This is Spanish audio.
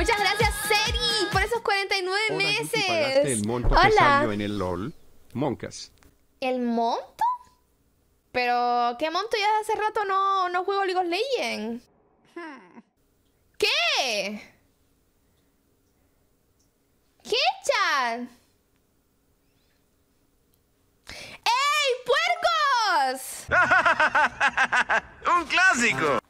Muchas gracias, Seri, por esos 49 meses. el monto Que salió en el LOL. Moncas. ¿El monto? Pero, ¿qué monto? Ya hace rato no, no juego League of Legends. ¿Qué? ¿Qué, chat? ¡Ey, puercos! ¡Un clásico!